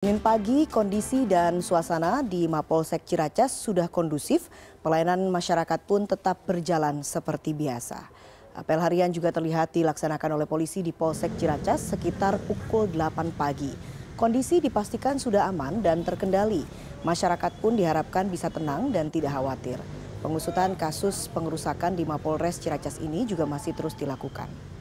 Senin pagi, kondisi dan suasana di Mapolsek Ciracas sudah kondusif, pelayanan masyarakat pun tetap berjalan seperti biasa. Apel harian juga terlihat dilaksanakan oleh polisi di Polsek Ciracas sekitar pukul 8 pagi. Kondisi dipastikan sudah aman dan terkendali. Masyarakat pun diharapkan bisa tenang dan tidak khawatir. Pengusutan kasus pengerusakan di Mapolres Ciracas ini juga masih terus dilakukan.